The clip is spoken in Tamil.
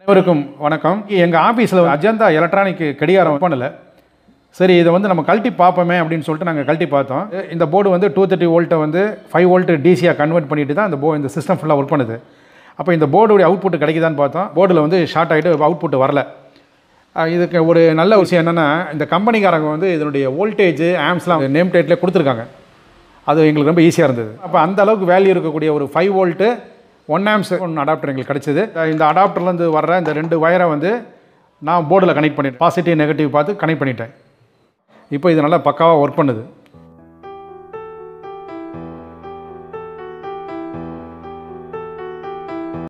அனைவருக்கும் வணக்கம் எங்கள் ஆஃபீஸில் அஜந்தா எலக்ட்ரானிக் கடிகாரம் பண்ணலை சரி இதை வந்து நம்ம கழட்டி பார்ப்போமே அப்படின்னு சொல்லிட்டு நாங்கள் கழட்டி பார்த்தோம் இந்த போர்டு வந்து டூ தேர்ட்டி வோல்ட்டை வந்து ஃபைவ் வோல்ட்டு டிசியாக கன்வெர்ட் பண்ணிட்டு தான் இந்த போ இந்த சிஸ்டம் ஃபுல்லாக ஒர்க் பண்ணுது அப்போ இந்த போர்டுடைய அவுட்புட் கிடைக்குதான்னு பார்த்தோம் போர்டில் வந்து ஷார்ட் ஆகிட்டு அவுட்புட் வரல இதுக்கு ஒரு நல்ல விஷயம் என்னென்னா இந்த கம்பெனிக்காரங்க வந்து இதனுடைய வோல்டேஜ் ஆம்ஸ்லாம் நேம் டேட்டில் கொடுத்துருக்காங்க அது எங்களுக்கு ரொம்ப ஈஸியாக இருந்தது அப்போ அந்த அளவுக்கு வேல்யூ இருக்கக்கூடிய ஒரு five volt one amps one adapter எங்களுக்கு கிடைச்சிது இந்த அடாப்டர்லேருந்து வர்ற இந்த ரெண்டு வயரை வந்து நான் போர்டில் கனெக்ட் பண்ணிட்டேன் பாசிட்டிவ் நெகட்டிவ் பார்த்து கனெக்ட் பண்ணிட்டேன் இப்போ இது நல்லா பக்காவாக ஒர்க் பண்ணுது